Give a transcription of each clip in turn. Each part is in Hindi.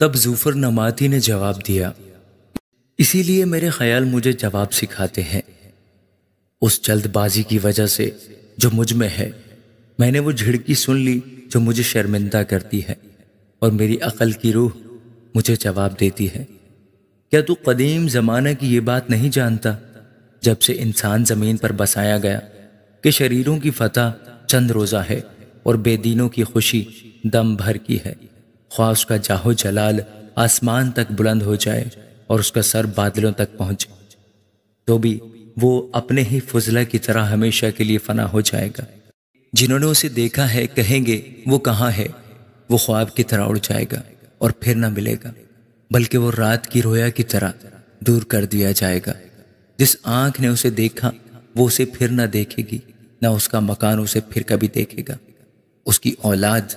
तब जूफर नमाती ने जवाब दिया इसीलिए मेरे ख्याल मुझे जवाब सिखाते हैं उस जल्दबाजी की वजह से जो मुझ में है मैंने वो झिड़की सुन ली जो मुझे शर्मिंदा करती है और मेरी अकल की रूह मुझे जवाब देती है क्या तू कदीम ज़माना की ये बात नहीं जानता जब से इंसान ज़मीन पर बसाया गया कि शरीरों की फतह चंद रोज़ा है और बेदीनों की खुशी दम भर की है ख्वा उसका जाहो जलाल आसमान तक बुलंद हो जाए और उसका सर बादलों तक पहुंचे तो भी वो अपने ही फजला की तरह हमेशा के लिए फना हो जाएगा जिन्होंने उसे देखा है कहेंगे वो कहाँ है वो ख्वाब की तरह उड़ जाएगा और फिर ना मिलेगा बल्कि वो रात की रोया की तरह दूर कर दिया जाएगा जिस आंख ने उसे देखा वो उसे फिर ना देखेगी ना उसका मकान उसे फिर कभी देखेगा उसकी औलाद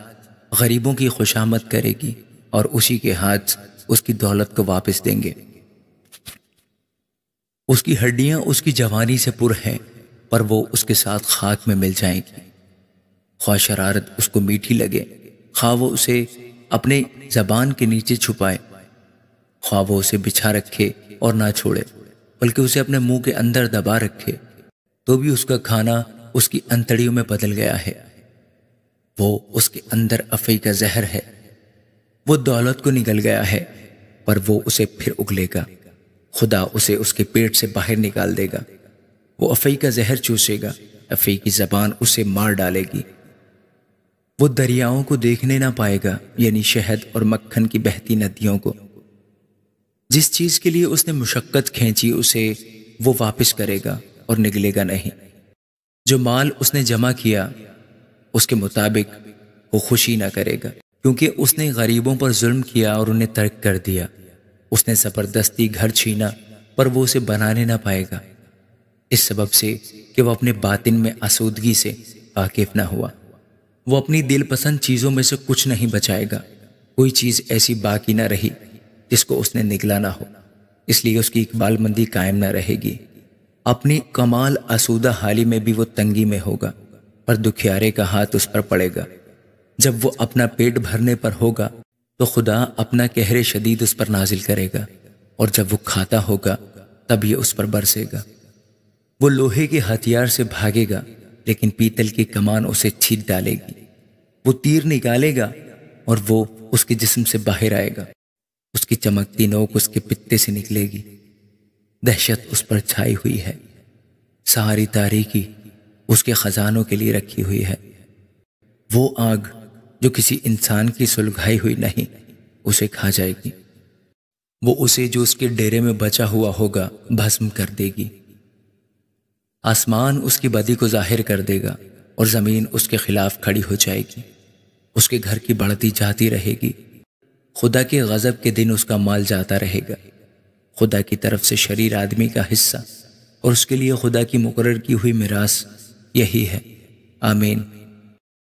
गरीबों की खुशामद करेगी और उसी के हाथ उसकी दौलत को वापस देंगे उसकी हड्डियां उसकी जवानी से पुर हैं पर वो उसके साथ खाक में मिल जाएंगी ख्वाह शरारत उसको मीठी लगे खा वो उसे अपने जबान के नीचे छुपाए ख्वा वो उसे बिछा रखे और ना छोड़े बल्कि उसे अपने मुंह के अंदर दबा रखे तो भी उसका खाना उसकी अंतड़ियों में बदल गया है वो उसके अंदर अफई का जहर है वो दौलत को निकल गया है पर वो उसे फिर उगलेगा खुदा उसे उसके पेट से बाहर निकाल देगा वो अफई का जहर चूसेगा अफई की जबान उसे मार डालेगी वो दरियाओं को देखने ना पाएगा यानी शहद और मक्खन की बहती नदियों को जिस चीज के लिए उसने मुशक्क़त खींची उसे वो वापस करेगा और निकलेगा नहीं जो माल उसने जमा किया उसके मुताबिक वो खुशी ना करेगा क्योंकि उसने गरीबों पर जुल्म किया और उन्हें तर्क कर दिया उसने ज़बरदस्ती घर छीना पर वो उसे बनाने ना पाएगा इस सबब से कि वह अपने बातिन में आसूदगी से वाकिफ ना हुआ वो अपनी दिल पसंद चीज़ों में से कुछ नहीं बचाएगा कोई चीज़ ऐसी बाकी ना रही जिसको उसने निकला ना हो इसलिए उसकी इकबाल मंदी कायम ना रहेगी अपनी कमाल आसूदा हाली में भी वो तंगी में होगा पर दुखियारे का हाथ उस पर पड़ेगा जब वो अपना पेट भरने पर होगा तो खुदा अपना कहरे शदीद उस पर नाजिल करेगा और जब वो खाता होगा तब ये उस पर बरसेगा वो लोहे के हथियार से भागेगा लेकिन पीतल की कमान उसे छीट डालेगी वो तीर निकालेगा और वो उसके जिस्म से बाहर आएगा उसकी चमकती नोक उसके पित्ते से निकलेगी दहशत उस पर छाई हुई है सारी तारीखी उसके खजानों के लिए रखी हुई है वो आग जो किसी इंसान की सुलघाई हुई नहीं उसे खा जाएगी वो उसे जो उसके डेरे में बचा हुआ होगा भस्म कर देगी आसमान उसकी बदी को जाहिर कर देगा और ज़मीन उसके खिलाफ खड़ी हो जाएगी उसके घर की बढ़ती जाती रहेगी खुदा के गज़ब के दिन उसका माल जाता रहेगा खुदा की तरफ से शरीर आदमी का हिस्सा और उसके लिए खुदा की मुकर की हुई मिरास यही है आमीन